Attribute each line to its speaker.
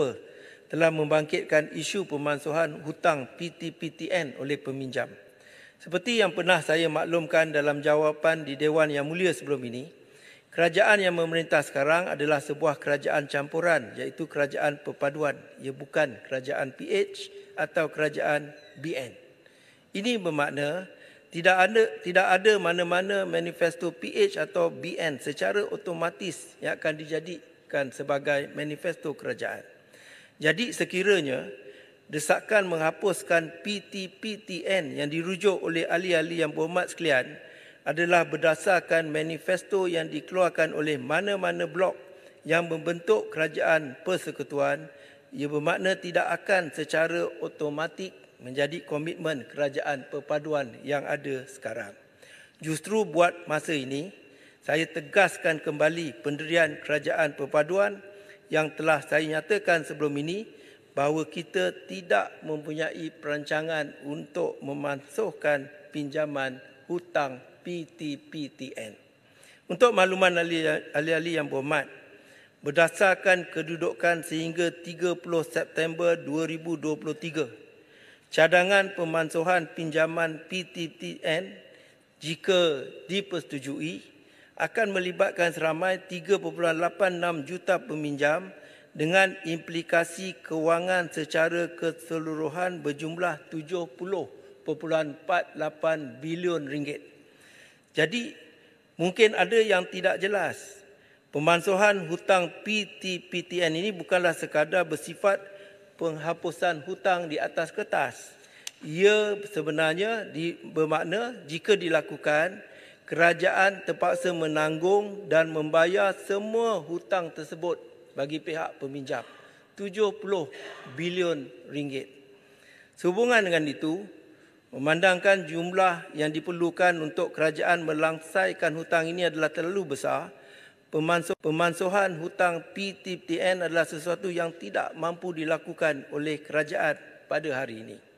Speaker 1: developer telah membangkitkan isu pemansuhan hutang PTPTN oleh peminjam. Seperti yang pernah saya maklumkan dalam jawapan di Dewan Yang Mulia sebelum ini, kerajaan yang memerintah sekarang adalah sebuah kerajaan campuran iaitu kerajaan perpaduan. Ia bukan kerajaan PH atau kerajaan BN. Ini bermakna tidak ada tidak ada mana-mana manifesto PH atau BN secara otomatis yang akan dijadikan sebagai manifesto kerajaan. Jadi sekiranya desakan menghapuskan PTPTN yang dirujuk oleh ahli-ahli yang berhormat sekalian adalah berdasarkan manifesto yang dikeluarkan oleh mana-mana blok yang membentuk kerajaan persekutuan, ia bermakna tidak akan secara otomatik menjadi komitmen kerajaan perpaduan yang ada sekarang. Justru buat masa ini, saya tegaskan kembali pendirian kerajaan perpaduan yang telah saya nyatakan sebelum ini bahawa kita tidak mempunyai perancangan untuk memansuhkan pinjaman hutang PTPTN. Untuk makluman ahli-ahli yang berhormat, berdasarkan kedudukan sehingga 30 September 2023, cadangan pemansuhan pinjaman PTPTN jika dipersetujui akan melibatkan seramai 3.86 juta peminjam dengan implikasi kewangan secara keseluruhan berjumlah 70.48 bilion ringgit. Jadi mungkin ada yang tidak jelas. Pemansuhan hutang PTPTN ini bukanlah sekadar bersifat penghapusan hutang di atas kertas. Ia sebenarnya bermakna jika dilakukan, kerajaan terpaksa menanggung dan membayar semua hutang tersebut bagi pihak peminjam 70 bilion ringgit. Sehubungan dengan itu, memandangkan jumlah yang diperlukan untuk kerajaan melangsaikan hutang ini adalah terlalu besar, pemansuhan hutang PTPTN adalah sesuatu yang tidak mampu dilakukan oleh kerajaan pada hari ini.